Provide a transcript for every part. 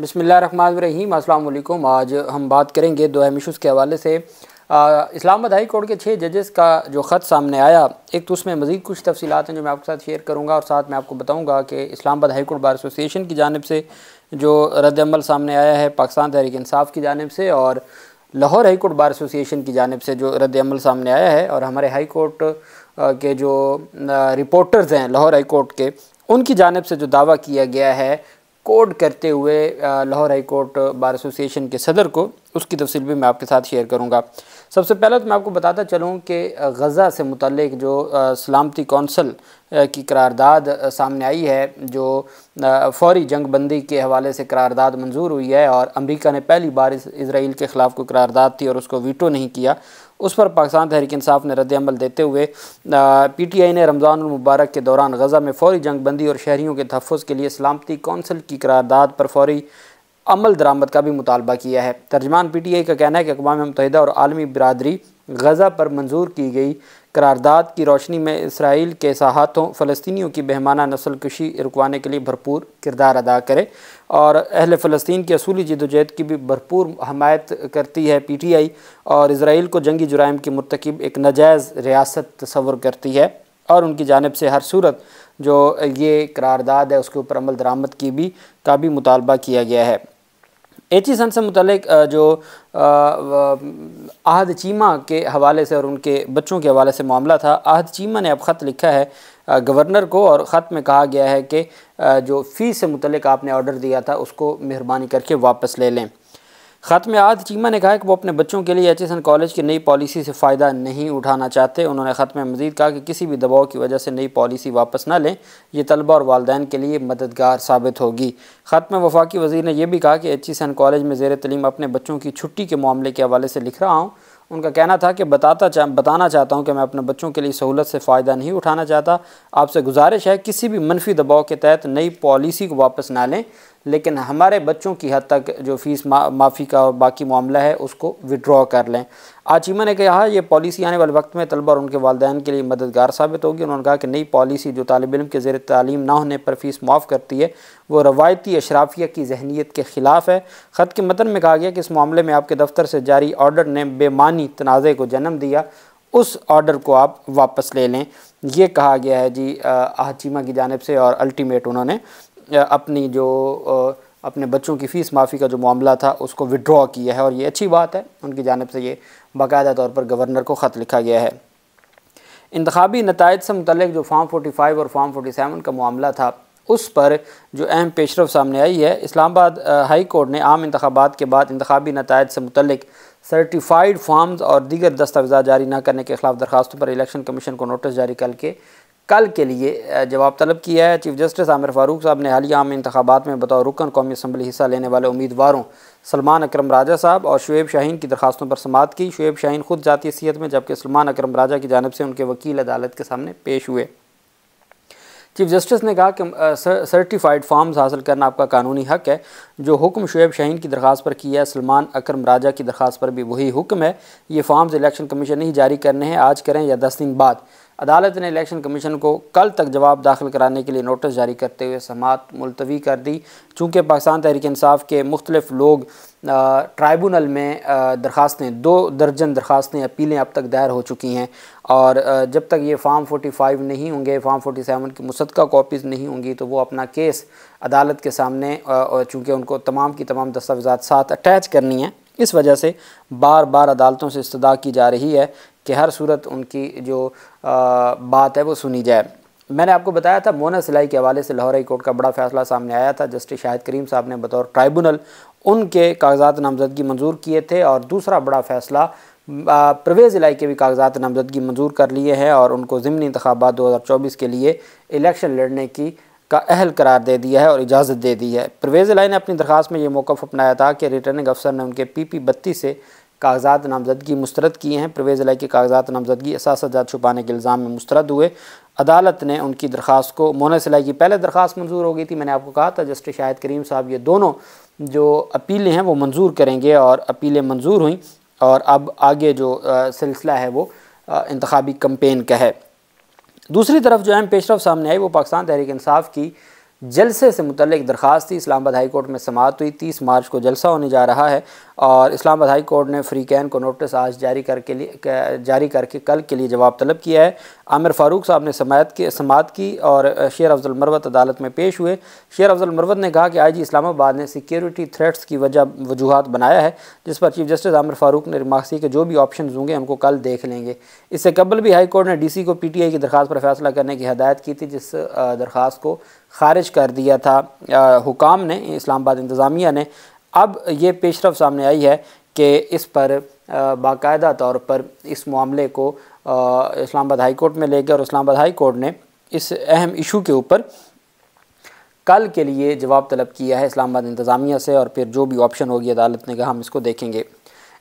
बसमीम अल्लाम आज हम बात करेंगे दो अहम इशूज़ के हवाले से इस्लामाबाद हाई कोर्ट के छः जजेस का जो ख़त सामने आया एक तो उसमें मज़ीद कुछ तफसीत हैं जो मैं आपके साथ शेयर करूँगा और साथ में आपको बताऊँगा कि Islamabad high court bar association की जानब से जो रद्दमल सामने आया है पाकिस्तान तहरीक इंसाफ की जानब से और Lahore high court bar association की जानब से जो रद्दमल सामने आया है और हमारे हाई कोर्ट के जो रिपोर्टर्स हैं लाहौर हाई कोर्ट के उनकी जानब से जो दावा किया गया है कोड करते हुए Lahore high court bar association के सदर को उसकी तफसील भी मैं आपके साथ शेयर करूँगा सबसे पहले तो मैं आपको बताता चलूँ कि गज़ा से मुतलिक जो सलामती कौंसल की करारदाद सामने आई है जो फौरी जंग बंदी के हवाले से करारदाद मंजूर हुई है और अमरीका ने पहली बार इसराइल के ख़िलाफ़ कोई करारदाद थी और उसको वीटो नहीं किया उस पर पाकिस्तान तहरीक इंसाफ ने रद्दमल देते हुए पी टी आई ने रमज़ान मुबारक के दौरान गजा में फौरी जंग बंदी और शहरीों के तहफ़ के लिए सलामती कौंसिल की करारदाद पर फौरी अमल दरामद का भी मुतालबा किया है तर्जमान पी टी आई का कहना है कि अकवा मुतहदा और आलमी बरदरी गजा पर मंजूर की गई करारदादा की रोशनी में इसराइल के साहतों फ़लस्तियों की बेहमाना नस्ल कशी रुकवाने के लिए भरपूर किरदार अदा करे और अहल फ़लस्तीन की असूली जदोजहद की भी भरपूर हमायत करती है पी टी आई और इसराइल को जंगी जुराम की मरतकब एक नजायज़ रियासत तस्वर करती है और उनकी जानब से हर सूरत जो ये करारदाद है उसके ऊपर अमल दरामद की भी का भी मुतालबा किया गया है एच ई सन से मुतलिक जो आहद चीमा के हवाले से और उनके बच्चों के हवाले से मामला था आहद चीमा ने अब ख़त लिखा है गवर्नर को और ख़त में कहा गया है कि जो फ़ीस से मुतलिक आपने ऑर्डर दिया था उसको मेहरबानी करके वापस ले लें ख़त्म आद चीमा ने कहा कि वो अपने बच्चों के लिए एच कॉलेज की नई पॉलिसी से फ़ायदा नहीं उठाना चाहते उन्होंने ख़त्म मजीद कहा कि किसी भी दबाव की वजह से नई पॉलिसी वापस ना लें यह तलबा और वालदेन के लिए मददगार साबित होगी ख़त्म वफाकी वजीर ने यह भी कहा कि एच कॉलेज में जेर तलीम अपने बच्चों की छुट्टी के मामले के हवाले से लिख रहा हूँ उनका कहना था कि बताता चाह बताना चाहता हूँ कि मैं अपने बच्चों के लिए सहूलत से फ़ायदा नहीं उठाना चाहता आपसे गुजारिश है किसी भी मनफी दबाव के तहत नई पॉलिसी को वापस ना लें लेकिन हमारे बच्चों की हद तक जो फ़ीस मा, माफ़ी का और बाकी मामला है उसको विड्रॉ कर लें आचीमा ने कहा यह पॉलिसी आने वाले वक्त में तलबा और उनके वालदेन के लिए मददगार साबित होगी उन्होंने कहा कि नई पॉलिसी जो तालब इम के ज़ेर तालीम ना होने पर फ़ीस माफ़ करती है वो रवायती अशराफिया की जहनीत के ख़िलाफ़ है ख़त के मतन में कहा गया कि इस मामले में आपके दफ्तर से जारी ऑर्डर ने बेमानी तनाज़े को जन्म दिया उस ऑर्डर को आप वापस ले लें ये कहा गया है जी आचीमा की जानब से और अल्टीमेट उन्होंने अपनी जो अपने बच्चों की फ़ीस माफ़ी का जो मामला था उसको विड्रॉ किया है और ये अच्छी बात है उनकी जानब से ये बाकायदा तौर पर गवर्नर को ख़त लिखा गया है इंतबी नतज से मुतल जो फॉर्म फोटी फाइव और फार्म फोटी सेवन का मामला था उस पर जो अहम पेशरफ सामने आई है इस्लामाबाद हाई कोर्ट ने आम इंतबात के बाद इंतबी नतज से मुतल सर्टिफाइड फॉर्म्स और दीगर दस्तावेजा जारी न करने के खिलाफ दरख्वास्तों पर इलेक्शन कमीशन को नोटिस जारी करके कल के लिए जवाब तलब किया है चीफ जस्टिस आमिर फारूक साहब ने हालिया आम इंतबात में बतौर रुकन कौमी असम्बली हिस्सा लेने वाले उम्मीदवारों सलमान अक्रम राजा साहब और शुएब शाहीन की दरखास्तों पर समात की शुएब शाहीन खुद जाती हैसीत में जबकि सलमान अक्रम राजा की जानब से उनके वकील अदालत के सामने पेश हुए चीफ जस्टिस ने कहा कि सर्टिफाइड फॉर्म्स हासिल करना आपका कानूनी हक है जो हुक्म शुएब शाहीन की दरख्वास्त पर किया है सलमान अकरम राजा की दरख्वास्त पर भी वही हुक्म है ये फॉर्म्स इलेक्शन कमीशन नहीं जारी करने हैं आज करें या दस दिन बाद अदालत ने इलेक्शन कमीशन को कल तक जवाब दाखिल कराने के लिए नोटिस जारी करते हुए समात मुलतवी कर दी चूँकि पाकिस्तान तहरीक इंसाफ के मुख्तलिफ लोग ट्राइबूनल में दरखास्तें दो दर्जन दरखास्तें अपीलें अब तक दायर हो चुकी हैं और जब तक ये फार्म 45 नहीं होंगे फार्म 47 की मुसदका कॉपीज़ नहीं होंगी तो वो अपना केस अदालत के सामने चूँकि उनको तमाम की तमाम दस्तावेज़ा साथ अटैच करनी है इस वजह से बार बार अदालतों से इस्तः की जा रही है कि हर सूरत उनकी जो आ, बात है वो सुनी जाए मैंने आपको बताया था मोना सिलाई के हवाले से लाहौर हाई कोर्ट का बड़ा फैसला सामने आया था जस्टिस शाहिद करीम साहब ने बतौर ट्राइबूनल उनके कागजात नामजदगी मंजूर किए थे और दूसरा बड़ा फैसला परवेज़ इलाई के भी कागजात नामजदगी मंजूर कर लिए हैं और उनको ज़मनी इंतबात दो हज़ार चौबीस के लिए इलेक्शन लड़ने की का अहल करार दे दिया है और इजाज़त दे दी है परवेज़ इलाई ने अपनी दरख्वास्त में ये मौक़ अपनाया था कि रिटर्निंग अफसर ने उनके पी पी बत्तीस से कागजात नामजदगी मुस्तरद किए हैं परवेज़ अलाई के कागजात नामजदगी असाजात छुपाने के इल्ज़ाम में मुस्तरद हुए अदालत ने उनकी दरख्वास्त को मोन सिलाई की पहले दरख्वास्त मंजूर हो गई थी मैंने आपको कहा था जस्टिस शाहिद करीम साहब ये दोनों जो अपीलें हैं वो मंजूर करेंगे और अपीलें मंजूर हुई और अब आगे जो सिलसिला है वो इंतबी कम्पेन का है दूसरी तरफ जो अहम पेशरफ सामने आई वो पाकिस्तान तहरीक इसाफ़ की जलसे से मुतल दरख्वास्त थी इस्लामाबाद हाई कोर्ट में समात हुई तीस मार्च को जलसा होने जा रहा है और इस्लाम हाई कोर्ट ने फ्री कैन को नोटिस आज जारी करके लिए जारी करके कल के लिए जवाब तलब किया है आमिर फारूक साहब ने समायत की समात की और शेर अफजल मरवत अदालत में पेश हुए शेर अफजल मरवत ने कहा कि आईजी इस्लामाबाद ने सिक्योरिटी थ्रेट्स की वजह वजूहत बनाया है जिस पर चीफ जस्टिस आमिर फारूक ने रिमार्सी के जो भी ऑप्शन होंगे हमको कल देख लेंगे इससे कबल भी हाई कोर्ट ने सी को आई की दरख्वास्त पर फैसला करने की हदायत की थी जिस दरख्वास्त को खारिज कर दिया था हुकाम ने इस्लामाबाद इंतज़ामिया ने अब ये पेशरफ सामने आई है कि इस पर बाकायदा तौर पर इस मामले को इस्लामाबाद हाई कोर्ट में ले गया और इस्लामाबाद हाई कोर्ट ने इस अहम इशू के ऊपर कल के लिए जवाब तलब किया है इस्लामाबाद इंतज़ामिया से और फिर जो भी ऑप्शन होगी अदालत ने कहा हम इसको देखेंगे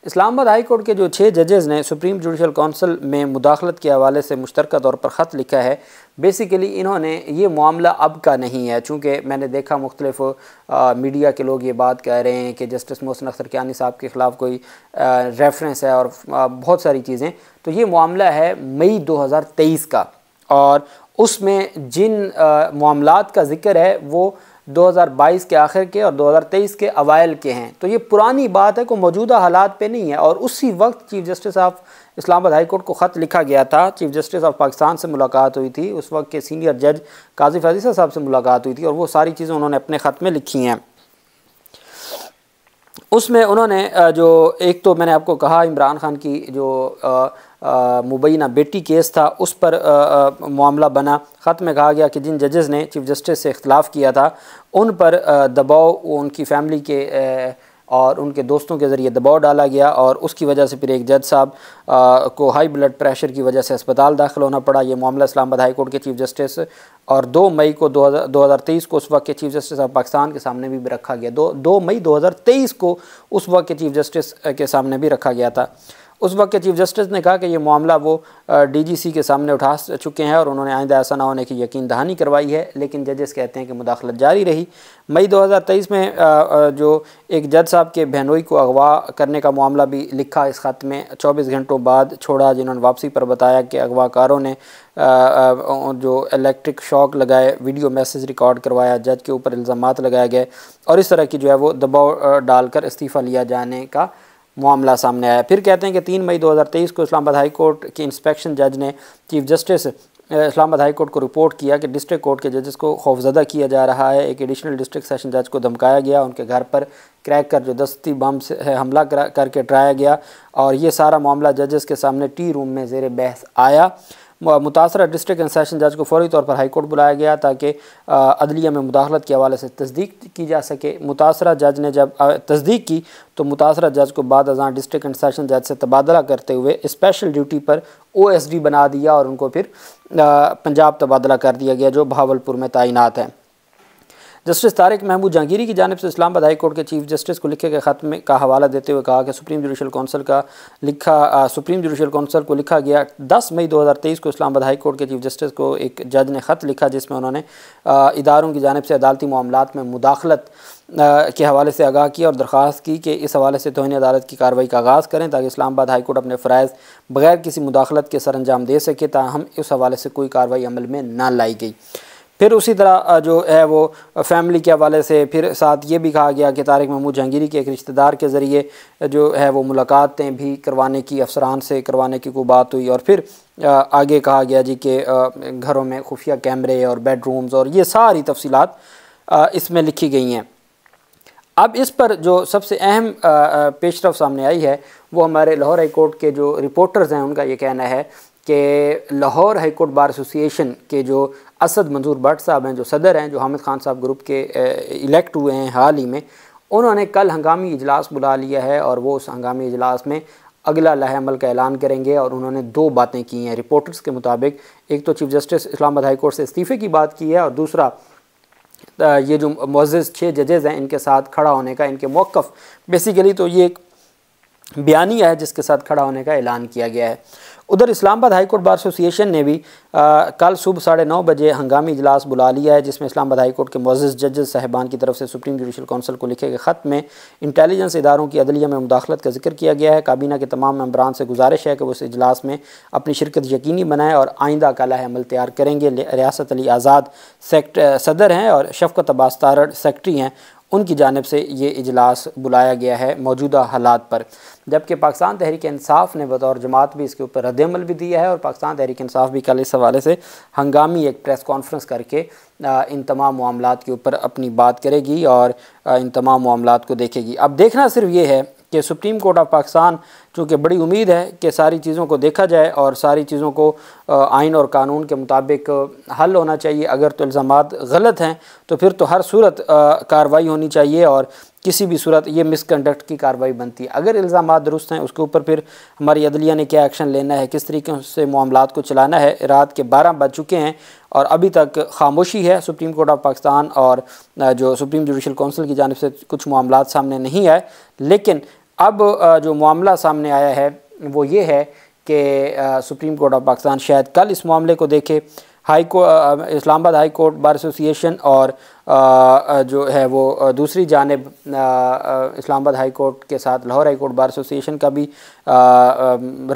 इस्लामाबाद हाई कोर्ट के जो छः जजेज़ ने सुप्रीम जुडिशल काउंसिल में मुदाखलत के हवाले से मुश्तर तौर पर ख़त लिखा है बेसिकली इन्होंने ये मामला अब का नहीं है चूँकि मैंने देखा मुख्तलिफ मीडिया के लोग ये बात कह रहे हैं कि जस्टिस मोहसिन अख्तर कियानी साहब के ख़िलाफ़ कोई रेफरेंस है और आ, बहुत सारी चीज़ें तो ये मामला है मई 2023 का और उसमें जिन मामला का ज़िक्र है वो 2022 के आखिर के और 2023 के अवायल के हैं तो ये पुरानी बात है को मौजूदा हालात पे नहीं है और उसी वक्त chief justice of Islamabad high court को ख़त लिखा गया था चीफ जस्टिस ऑफ पाकिस्तान से मुलाकात हुई थी उस वक्त के सीनियर जज काजी फजीसा साहब से मुलाकात हुई थी और वो सारी चीज़ें उन्होंने अपने ख़त में लिखी हैं उसमें उन्होंने जो एक तो मैंने आपको कहा इमरान खान की जो मुबैना बेटी केस था उस पर मामला बना ख़त में कहा गया कि जिन जजेज़ ने चीफ जस्टिस से इख्तलाफ किया था उन पर दबाव उनकी फैमिली के और उनके दोस्तों के ज़रिए दबाव डाला गया और उसकी वजह से फिर एक जज साहब को हाई ब्लड प्रेशर की वजह से अस्पताल दाखिल होना पड़ा ये मामला इस्लामाबाद हाई कोर्ट के चीफ जस्टिस और दो मई को दो हज़ार दो हज़ार तेईस को उस वक्त के चीफ जस्टिस ऑफ पाकिस्तान के सामने भी रखा गया दो दो मई दो हज़ार तेईस को उस वक्त के चीफ जस्टिस के सामने भी रखा गया था उस वक्त के चीफ जस्टिस ने कहा कि ये मामला वो डीजीसी के सामने उठा चुके हैं और उन्होंने आइंदा ऐसा ना होने की यकीन दहानी करवाई है लेकिन जजेस कहते हैं कि मुदाखलत जारी रही मई 2023 में जो एक जज साहब के बहनोई को अगवा करने का मामला भी लिखा इस ख़त में चौबीस घंटों बाद छोड़ा जिन्होंने वापसी पर बताया कि अगवाकारों ने जो इलेक्ट्रिक शॉक लगाए वीडियो मैसेज रिकॉर्ड करवाया जज के ऊपर इल्ज़ाम लगाए गए और इस तरह की जो है वो दबाव डालकर इस्तीफ़ा लिया जाने का मामला सामने आया फिर कहते हैं कि तीन मई 2023 को इस्लामाबाद हाई कोर्ट के इंस्पेक्शन जज ने chief justice Islamabad high court को रिपोर्ट किया कि डिस्ट्रिक्ट कोर्ट के जजेस को खौफजदा किया जा रहा है एक एडिशनल डिस्ट्रिक्ट सेशन जज को धमकाया गया उनके घर पर क्रैक कर जो दस्ती बम से हमला करके डराया गया और ये सारा मामला जजेस के सामने टी रूम में जेर बहस आया मुतासर डिस्ट्रिक्ट एंड सेशन जज को फौरी तौर पर हाईकोर्ट बुलाया गया ताकि अदलिया में मुदाखलत के हवाले से तस्दीक की जा सके मुतासर जज ने जब तस्दीक की तो मुतासर जज को बाद अजा डिस्ट्रिक्ट एंड सेशन जज से तबादला करते हुए स्पेशल ड्यूटी पर ओ एस डी बना दिया और उनको फिर पंजाब तबादला कर दिया गया जो भावलपुर में तैनात हैं जस्टिस तारिक महमूद जहांगीरी की जानब से इस्लामाबाद हाई कोर्ट के चीफ जस्टिस को लिखे गए ख़त में का हवाला देते हुए कहा कि सुप्रीम जुडिशल काउंसिल का लिखा आ, सुप्रीम जुडिशल काउंसिल को लिखा गया 10 मई 2023 को इस्लामाबाद हाई कोर्ट के चीफ जस्टिस को एक जज ने ख़त लिखा जिसमें उन्होंने इदारों की जानब से अदालती मामलों में मुदाखलत के हवाले से आगाह किया और दरख्वास्त की कि इस हवाले से तोहनी अदालत की कार्रवाई का आगाज़ करें ताकि इस्लामाबाद हाईकोर्ट अपने फ़रज़ बगैर किसी मुदाखलत के सर अंजाम दे सके ताहम इस हवाले से कोई कार्रवाई अमल में ना लाई गई फिर उसी तरह जो है वो फैमिली के हवाले से फिर साथ ये भी कहा गया कि तारिक महमूद जहांगीरी के एक रिश्तेदार के ज़रिए जो है वो मुलाकातें भी करवाने की अफसरान से करवाने की कोई बात हुई और फिर आगे कहा गया जी के घरों में खुफिया कैमरे और बेडरूम्स और ये सारी तफसीत इसमें लिखी गई हैं अब इस पर जो सबसे अहम पेशरफ सामने आई है वो हमारे लाहौर हाई कोर्ट के जो रिपोर्टर्स हैं उनका ये कहना है कि लाहौर हाईकोर्ट बार एसोसिएशन के जो असद मंजूर भट्ट साहब हैं जो सदर हैं जो हामिद खान साहब ग्रुप के इलेक्ट हुए हैं हाल ही में उन्होंने कल हंगामी इजलास बुला लिया है और वो उस हंगामी इजलास में अगला लहमल का ऐलान करेंगे और उन्होंने दो बातें की हैं रिपोर्टर्स के मुताबिक एक तो chief justice Islamabad high court से इस्तीफ़े की बात की है और दूसरा ये जो मोज़ छः जजेज़ हैं इनके साथ खड़ा होने का इनके मौक़ बेसिकली तो ये एक बयानी है जिसके साथ खड़ा होने का ऐलान किया गया है उधर इस्लामाबाद हाईकोर्ट बार एसोसिएशन ने भी आ, कल सुबह साढ़े नौ बजे हंगामी इजलास बुला लिया है जिसमें इस्लामाबाद हाईकोर्ट के मोजिज जजेस साहबान की तरफ से सुप्रीम जुडिशल काउंसिल को लिखे गए ख़त में इंटेलिजेंस इदारों की अदलिया में मुदाखलत का जिक्र किया गया है काबीना के तमाम मम्बरान से गुजारिश है कि वो इस इजलास में अपनी शिरकत यकीनी बनाएँ और आइंदा का अमल तैयार करेंगे रियासत अली आज़ाद सदर हैं और शफकत अब्बास तारड़ सेक्रटरी हैं उनकी जानब से ये इजलास बुलाया गया है मौजूदा हालात पर जबकि पाकिस्तान तहरीक इंसाफ ने बतौर जमात भी इसके ऊपर रद्दमल भी दिया है और पाकिस्तान तहरीक इंसाफ भी कल इस हवाले से हंगामी एक प्रेस कॉन्फ्रेंस करके इन तमाम मामलों के ऊपर अपनी बात करेगी और इन तमाम मामलों को देखेगी अब देखना सिर्फ ये है कि सुप्रीम कोर्ट ऑफ पाकिस्तान चूँकि बड़ी उम्मीद है कि सारी चीज़ों को देखा जाए और सारी चीज़ों को आइन और कानून के मुताबिक हल होना चाहिए अगर तो इल्ज़ाम गलत हैं तो फिर तो हर सूरत कार्रवाई होनी चाहिए और किसी भी सूरत ये मिसकंडक्ट की कार्रवाई बनती है अगर इल्ज़ाम दुरुस्त हैं उसके ऊपर फिर हमारी अदलिया ने क्या एक्शन लेना है किस तरीके से मामला को चलाना है रात के बारह बज चुके हैं और अभी तक खामोशी है सुप्रीम कोर्ट ऑफ पाकिस्तान और जो सुप्रीम जुडिशल कौंसिल की जानब से कुछ मामला सामने नहीं आए लेकिन अब जो मामला सामने आया है वो ये है कि सुप्रीम कोर्ट ऑफ पाकिस्तान शायद कल इस मामले को देखे हाई को Islamabad high court bar association और जो है वो दूसरी जानब इस्लामाबाद हाई कोर्ट के साथ Lahore high court bar association का भी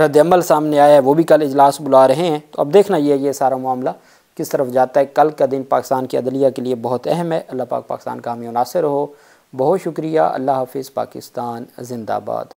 रद्दमल सामने आया है वो भी कल इजलास बुला रहे हैं तो अब देखना ये ये सारा मामला किस तरफ जाता है कल का दिन पाकिस्तान की अदलिया के लिए बहुत अहम है अल्लाह पाक पाकिस्तान का हमें मुनासर हो बहुत शुक्रिया अल्लाह हाफिज़ पाकिस्तान जिंदाबाद